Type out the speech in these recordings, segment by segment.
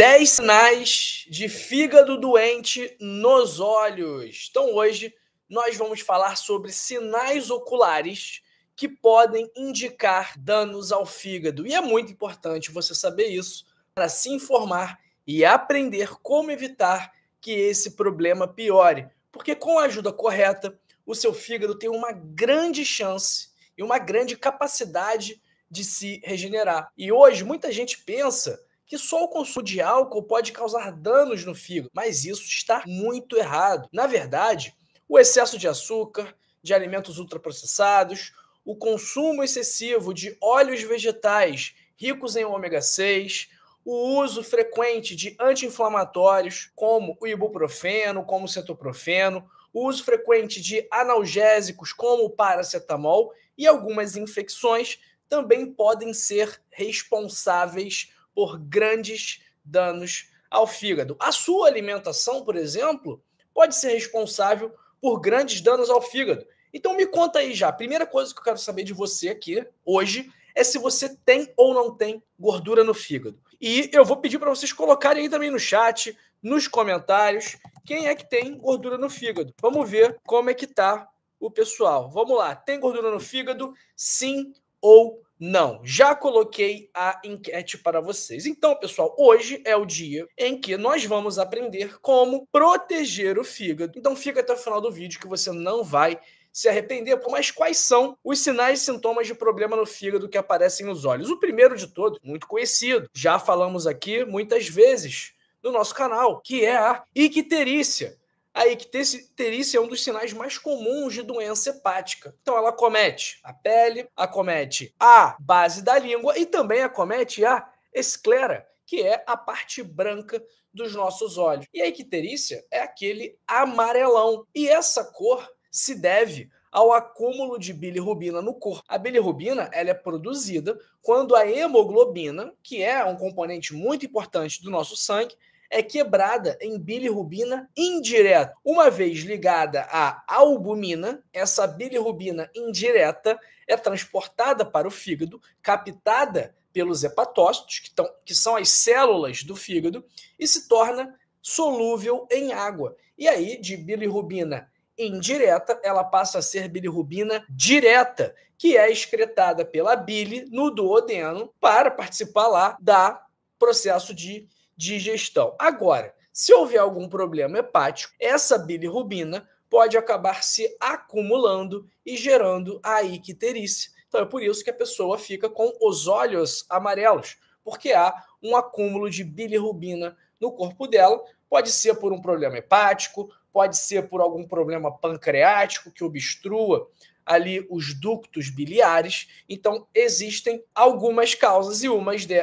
10 sinais de fígado doente nos olhos. Então, hoje nós vamos falar sobre sinais oculares que podem indicar danos ao fígado. E é muito importante você saber isso para se informar e aprender como evitar que esse problema piore. Porque, com a ajuda correta, o seu fígado tem uma grande chance e uma grande capacidade de se regenerar. E hoje, muita gente pensa que só o consumo de álcool pode causar danos no fígado, mas isso está muito errado. Na verdade, o excesso de açúcar, de alimentos ultraprocessados, o consumo excessivo de óleos vegetais ricos em ômega 6, o uso frequente de anti-inflamatórios como o ibuprofeno, como o cetoprofeno, o uso frequente de analgésicos como o paracetamol e algumas infecções também podem ser responsáveis por grandes danos ao fígado. A sua alimentação, por exemplo, pode ser responsável por grandes danos ao fígado. Então me conta aí já. A primeira coisa que eu quero saber de você aqui hoje é se você tem ou não tem gordura no fígado. E eu vou pedir para vocês colocarem aí também no chat, nos comentários, quem é que tem gordura no fígado. Vamos ver como é que tá o pessoal. Vamos lá. Tem gordura no fígado? Sim ou não, já coloquei a enquete para vocês. Então, pessoal, hoje é o dia em que nós vamos aprender como proteger o fígado. Então, fica até o final do vídeo que você não vai se arrepender, mas quais são os sinais e sintomas de problema no fígado que aparecem nos olhos? O primeiro de todos, muito conhecido, já falamos aqui muitas vezes no nosso canal, que é a icterícia a icterícia é um dos sinais mais comuns de doença hepática. Então ela acomete a pele, acomete a base da língua e também acomete a esclera, que é a parte branca dos nossos olhos. E a icterícia é aquele amarelão. E essa cor se deve ao acúmulo de bilirrubina no corpo. A bilirrubina ela é produzida quando a hemoglobina, que é um componente muito importante do nosso sangue, é quebrada em bilirrubina indireta. Uma vez ligada à albumina, essa bilirrubina indireta é transportada para o fígado, captada pelos hepatócitos, que, tão, que são as células do fígado, e se torna solúvel em água. E aí, de bilirrubina indireta, ela passa a ser bilirrubina direta, que é excretada pela bile no duodeno para participar lá da processo de de gestão. Agora, se houver algum problema hepático, essa bilirrubina pode acabar se acumulando e gerando a icterícia. Então é por isso que a pessoa fica com os olhos amarelos, porque há um acúmulo de bilirrubina no corpo dela. Pode ser por um problema hepático, pode ser por algum problema pancreático que obstrua ali os ductos biliares. Então existem algumas causas e,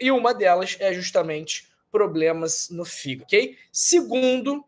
e uma delas é justamente problemas no fígado, ok? Segundo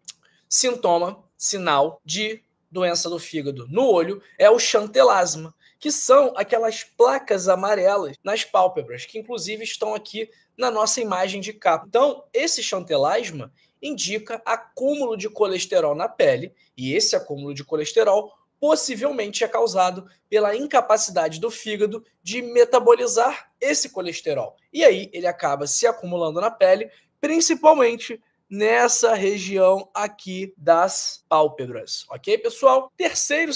sintoma, sinal de doença do fígado no olho é o chantelasma que são aquelas placas amarelas nas pálpebras, que inclusive estão aqui na nossa imagem de capa. Então, esse chantelasma indica acúmulo de colesterol na pele, e esse acúmulo de colesterol possivelmente é causado pela incapacidade do fígado de metabolizar esse colesterol. E aí ele acaba se acumulando na pele, principalmente nessa região aqui das pálpebras, ok, pessoal? Terceiro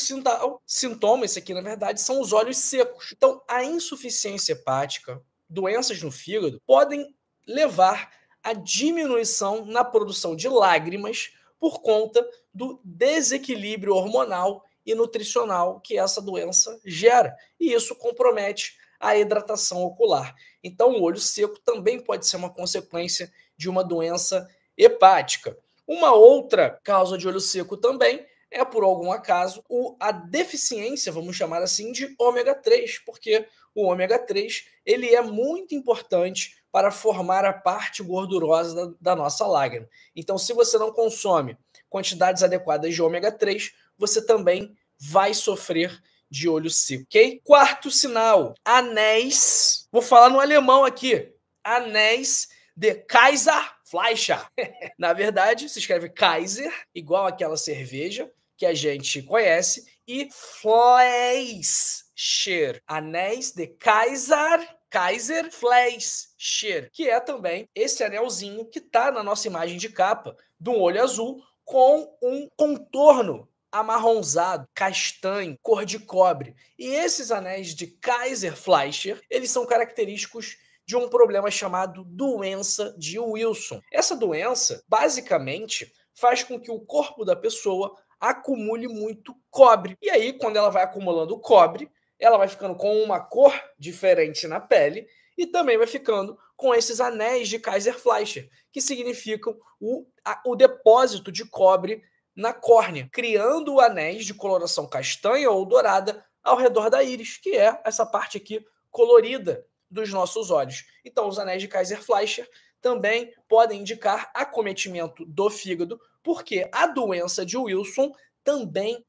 sintoma, esse aqui, na verdade, são os olhos secos. Então, a insuficiência hepática, doenças no fígado, podem levar à diminuição na produção de lágrimas por conta do desequilíbrio hormonal e nutricional que essa doença gera. E isso compromete a hidratação ocular. Então, o olho seco também pode ser uma consequência de uma doença hepática. Uma outra causa de olho seco também é, por algum acaso, a deficiência, vamos chamar assim, de ômega 3, porque o ômega 3 ele é muito importante para formar a parte gordurosa da, da nossa lágrima. Então, se você não consome quantidades adequadas de ômega 3, você também vai sofrer de olho seco, ok? Quarto sinal, anéis. Vou falar no alemão aqui. Anéis de Kaiser Fleischer. Na verdade, se escreve Kaiser, igual aquela cerveja que a gente conhece, e Fleischer, anéis de Kaiser Kaiser Fleischer, que é também esse anelzinho que está na nossa imagem de capa, de um olho azul com um contorno amarronzado, castanho, cor de cobre. E esses anéis de Kaiser Fleischer, eles são característicos de um problema chamado doença de Wilson. Essa doença, basicamente, faz com que o corpo da pessoa acumule muito cobre. E aí, quando ela vai acumulando cobre, ela vai ficando com uma cor diferente na pele e também vai ficando com esses anéis de Kaiser-Fleischer, que significam o, a, o depósito de cobre na córnea, criando anéis de coloração castanha ou dourada ao redor da íris, que é essa parte aqui colorida dos nossos olhos. Então, os anéis de Kaiser-Fleischer também podem indicar acometimento do fígado, porque a doença de Wilson também,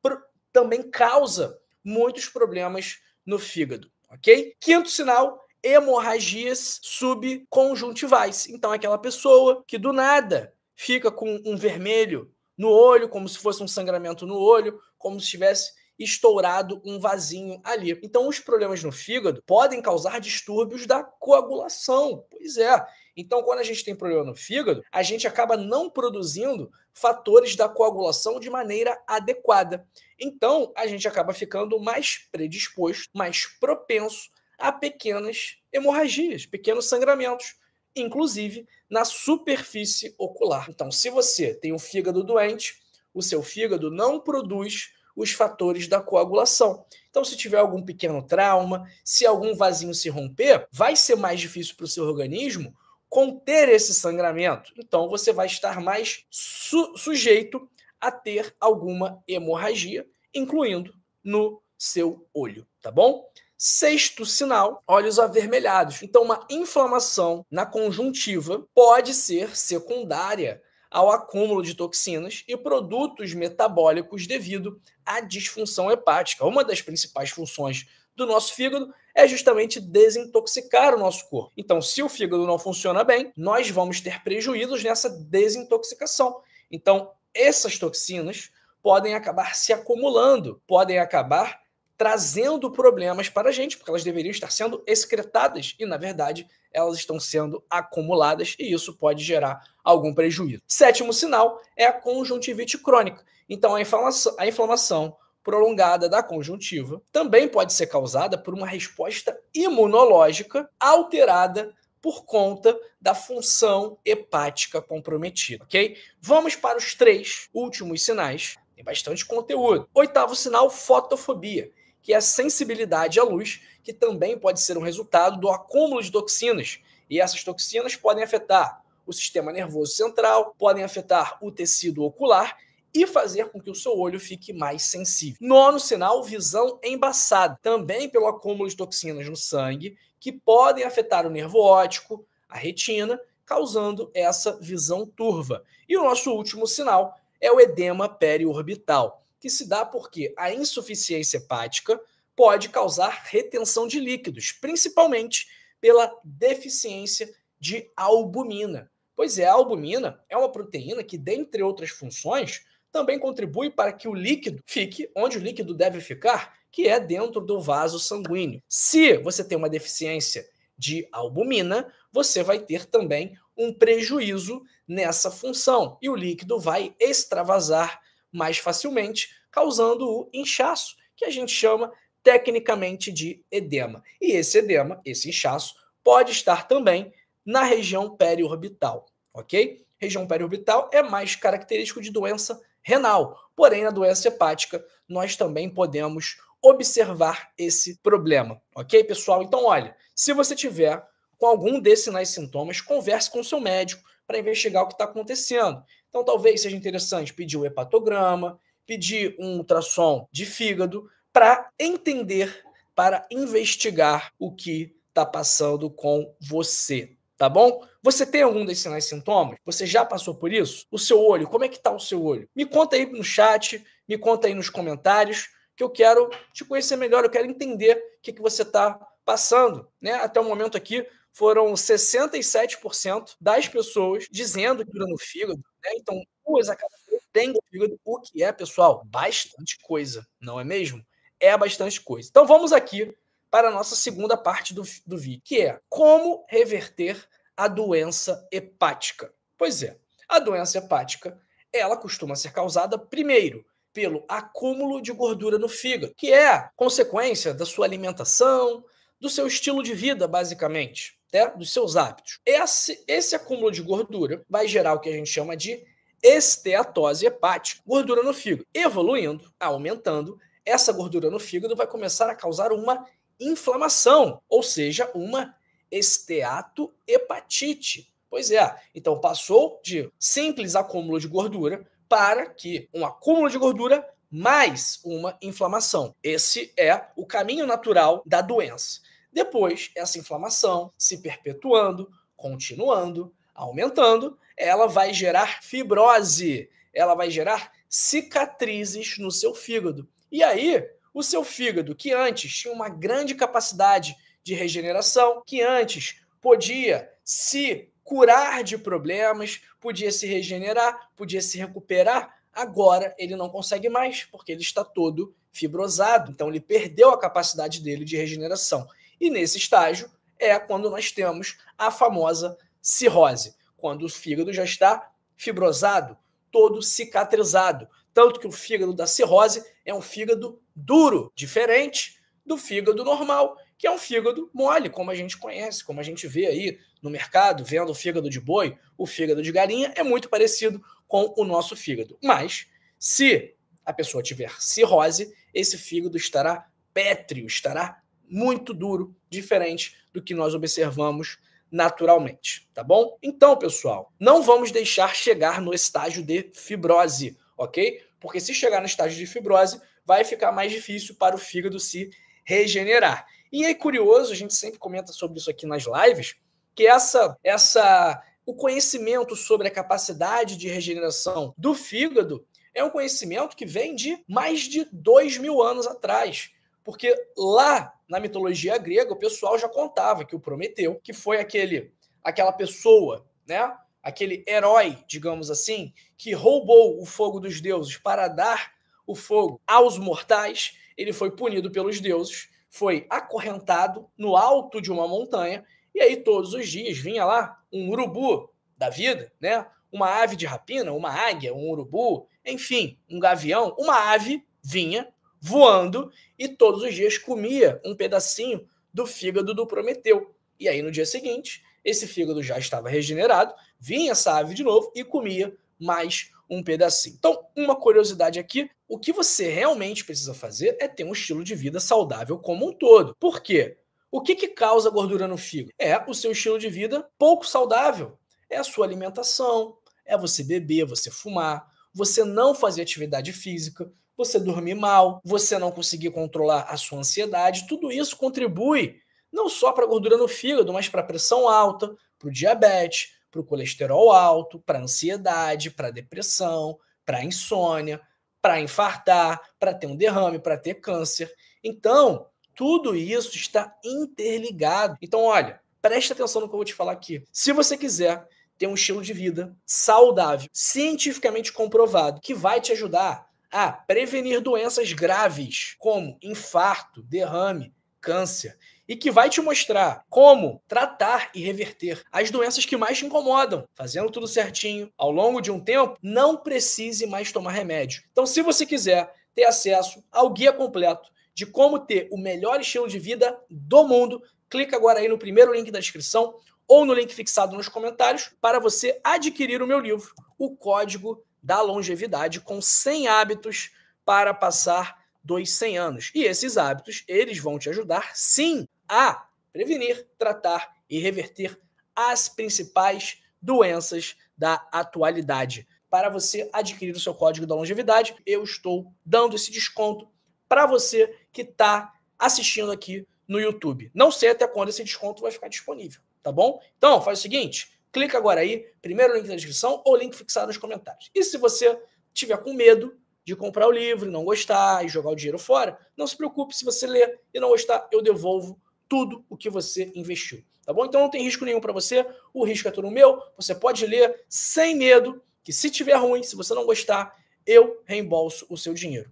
também causa muitos problemas no fígado, ok? Quinto sinal, hemorragias subconjuntivais. Então, aquela pessoa que do nada fica com um vermelho no olho, como se fosse um sangramento no olho, como se estivesse estourado um vasinho ali. Então, os problemas no fígado podem causar distúrbios da coagulação. Pois é. Então, quando a gente tem problema no fígado, a gente acaba não produzindo fatores da coagulação de maneira adequada. Então, a gente acaba ficando mais predisposto, mais propenso a pequenas hemorragias, pequenos sangramentos, inclusive na superfície ocular. Então, se você tem um fígado doente, o seu fígado não produz os fatores da coagulação. Então, se tiver algum pequeno trauma, se algum vasinho se romper, vai ser mais difícil para o seu organismo conter esse sangramento. Então, você vai estar mais su sujeito a ter alguma hemorragia, incluindo no seu olho, tá bom? Sexto sinal, olhos avermelhados. Então, uma inflamação na conjuntiva pode ser secundária ao acúmulo de toxinas e produtos metabólicos devido à disfunção hepática. Uma das principais funções do nosso fígado é justamente desintoxicar o nosso corpo. Então, se o fígado não funciona bem, nós vamos ter prejuízos nessa desintoxicação. Então, essas toxinas podem acabar se acumulando, podem acabar trazendo problemas para a gente, porque elas deveriam estar sendo excretadas e, na verdade, elas estão sendo acumuladas e isso pode gerar algum prejuízo. Sétimo sinal é a conjuntivite crônica. Então, a inflamação, a inflamação prolongada da conjuntiva também pode ser causada por uma resposta imunológica alterada por conta da função hepática comprometida, ok? Vamos para os três últimos sinais. Tem bastante conteúdo. Oitavo sinal, fotofobia que é a sensibilidade à luz, que também pode ser um resultado do acúmulo de toxinas. E essas toxinas podem afetar o sistema nervoso central, podem afetar o tecido ocular e fazer com que o seu olho fique mais sensível. Nono sinal, visão embaçada, também pelo acúmulo de toxinas no sangue, que podem afetar o nervo óptico, a retina, causando essa visão turva. E o nosso último sinal é o edema periorbital que se dá porque a insuficiência hepática pode causar retenção de líquidos, principalmente pela deficiência de albumina. Pois é, a albumina é uma proteína que, dentre outras funções, também contribui para que o líquido fique onde o líquido deve ficar, que é dentro do vaso sanguíneo. Se você tem uma deficiência de albumina, você vai ter também um prejuízo nessa função e o líquido vai extravasar mais facilmente, causando o inchaço, que a gente chama tecnicamente de edema. E esse edema, esse inchaço, pode estar também na região periorbital, ok? Região periorbital é mais característico de doença renal, porém, na doença hepática, nós também podemos observar esse problema, ok, pessoal? Então, olha, se você tiver com algum desses sinais sintomas, converse com o seu médico para investigar o que está acontecendo. Então, talvez seja interessante pedir um hepatograma, pedir um ultrassom de fígado para entender, para investigar o que está passando com você, tá bom? Você tem algum desses sinais e sintomas? Você já passou por isso? O seu olho, como é que está o seu olho? Me conta aí no chat, me conta aí nos comentários, que eu quero te conhecer melhor, eu quero entender o que, que você está passando, né? Até o momento aqui, foram 67% das pessoas dizendo que no fígado, né? Então, duas a cada três têm fígado, o que é, pessoal, bastante coisa, não é mesmo? É bastante coisa. Então, vamos aqui para a nossa segunda parte do, do vídeo, que é como reverter a doença hepática. Pois é, a doença hepática, ela costuma ser causada primeiro pelo acúmulo de gordura no fígado, que é consequência da sua alimentação, do seu estilo de vida, basicamente né, dos seus hábitos. Esse, esse acúmulo de gordura vai gerar o que a gente chama de esteatose hepática, gordura no fígado. Evoluindo, aumentando, essa gordura no fígado vai começar a causar uma inflamação, ou seja, uma esteatohepatite. Pois é, então passou de simples acúmulo de gordura para que um acúmulo de gordura mais uma inflamação. Esse é o caminho natural da doença. Depois, essa inflamação se perpetuando, continuando, aumentando, ela vai gerar fibrose, ela vai gerar cicatrizes no seu fígado. E aí, o seu fígado, que antes tinha uma grande capacidade de regeneração, que antes podia se curar de problemas, podia se regenerar, podia se recuperar, agora ele não consegue mais, porque ele está todo fibrosado. Então, ele perdeu a capacidade dele de regeneração. E nesse estágio é quando nós temos a famosa cirrose, quando o fígado já está fibrosado, todo cicatrizado. Tanto que o fígado da cirrose é um fígado duro, diferente do fígado normal, que é um fígado mole, como a gente conhece, como a gente vê aí no mercado, vendo o fígado de boi, o fígado de galinha, é muito parecido com o nosso fígado. Mas, se a pessoa tiver cirrose, esse fígado estará pétreo, estará muito duro, diferente do que nós observamos naturalmente, tá bom? Então, pessoal, não vamos deixar chegar no estágio de fibrose, ok? Porque se chegar no estágio de fibrose, vai ficar mais difícil para o fígado se regenerar. E é curioso, a gente sempre comenta sobre isso aqui nas lives, que essa essa o conhecimento sobre a capacidade de regeneração do fígado é um conhecimento que vem de mais de dois mil anos atrás. Porque lá na mitologia grega, o pessoal já contava que o Prometeu, que foi aquele aquela pessoa, né? Aquele herói, digamos assim, que roubou o fogo dos deuses para dar o fogo aos mortais, ele foi punido pelos deuses, foi acorrentado no alto de uma montanha, e aí todos os dias vinha lá um urubu da vida, né? Uma ave de rapina, uma águia, um urubu, enfim, um gavião, uma ave vinha voando e todos os dias comia um pedacinho do fígado do Prometeu. E aí no dia seguinte, esse fígado já estava regenerado, vinha essa ave de novo e comia mais um pedacinho. Então, uma curiosidade aqui: o que você realmente precisa fazer é ter um estilo de vida saudável como um todo. Por quê? O que, que causa gordura no fígado? É o seu estilo de vida pouco saudável. É a sua alimentação, é você beber, você fumar, você não fazer atividade física, você dormir mal, você não conseguir controlar a sua ansiedade, tudo isso contribui não só para a gordura no fígado, mas para a pressão alta, para o diabetes, para o colesterol alto, para a ansiedade, para a depressão, para a insônia, para infartar, para ter um derrame, para ter câncer. Então, tudo isso está interligado. Então, olha, preste atenção no que eu vou te falar aqui. Se você quiser ter um estilo de vida saudável, cientificamente comprovado, que vai te ajudar a prevenir doenças graves, como infarto, derrame, câncer, e que vai te mostrar como tratar e reverter as doenças que mais te incomodam, fazendo tudo certinho ao longo de um tempo, não precise mais tomar remédio. Então, se você quiser ter acesso ao guia completo de como ter o melhor estilo de vida do mundo, clica agora aí no primeiro link da descrição ou no link fixado nos comentários para você adquirir o meu livro, O Código da longevidade com 100 hábitos para passar dos 100 anos. E esses hábitos, eles vão te ajudar, sim, a prevenir, tratar e reverter as principais doenças da atualidade. Para você adquirir o seu código da longevidade, eu estou dando esse desconto para você que está assistindo aqui no YouTube. Não sei até quando esse desconto vai ficar disponível, tá bom? Então, faz o seguinte, clica agora aí, primeiro link na descrição ou link fixado nos comentários. E se você tiver com medo de comprar o livro, não gostar e jogar o dinheiro fora, não se preocupe, se você ler e não gostar, eu devolvo tudo o que você investiu, tá bom? Então não tem risco nenhum para você, o risco é todo meu, você pode ler sem medo, que se tiver ruim, se você não gostar, eu reembolso o seu dinheiro.